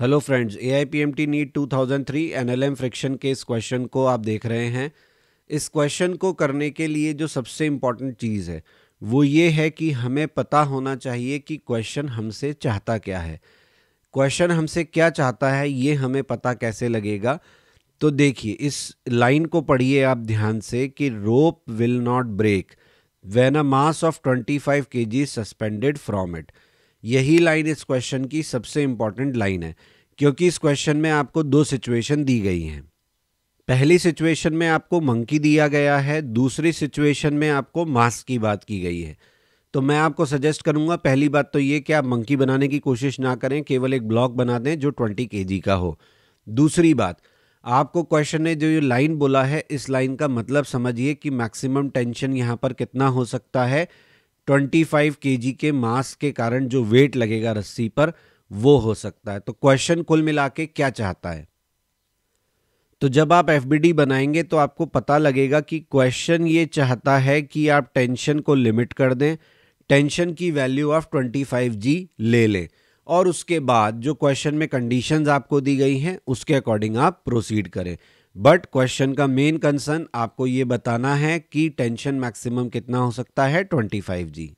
hello friends A I P M T NEET two thousand three N L M friction के इस question को आप देख रहे हैं इस क्वेश्चन को करने के लिए जो सबसे इम्पॉर्टेंट चीज़ है वो ये है कि हमें पता होना चाहिए कि क्वेश्चन हमसे चाहता क्या है क्वेश्चन हमसे क्या चाहता है ये हमें पता कैसे लगेगा तो देखिए इस लाइन को पढ़िए आप ध्यान से कि rope will not break when a mass of twenty five K G suspended from it यही लाइन इस क्वेश्चन की सबसे इंपॉर्टेंट लाइन है क्योंकि इस क्वेश्चन में आपको दो सिचुएशन दी गई हैं पहली सिचुएशन में आपको मंकी दिया गया है दूसरी सिचुएशन में आपको मास्क की बात की गई है तो मैं आपको सजेस्ट करूंगा पहली बात तो ये कि आप मंकी बनाने की कोशिश ना करें केवल एक ब्लॉक बना दें जो ट्वेंटी के का हो दूसरी बात आपको क्वेश्चन ने जो ये लाइन बोला है इस लाइन का मतलब समझिए कि मैक्सिमम टेंशन यहाँ पर कितना हो सकता है 25 केजी के मास के कारण जो वेट लगेगा रस्सी पर वो हो सकता है तो क्वेश्चन कुल मिला के क्या चाहता है तो जब आप एफ बनाएंगे तो आपको पता लगेगा कि क्वेश्चन ये चाहता है कि आप टेंशन को लिमिट कर दें टेंशन की वैल्यू ऑफ 25 जी ले लें और उसके बाद जो क्वेश्चन में कंडीशंस आपको दी गई हैं उसके अकॉर्डिंग आप प्रोसीड करें बट क्वेश्चन का मेन कंसर्न आपको ये बताना है कि टेंशन मैक्सिमम कितना हो सकता है ट्वेंटी फाइव जी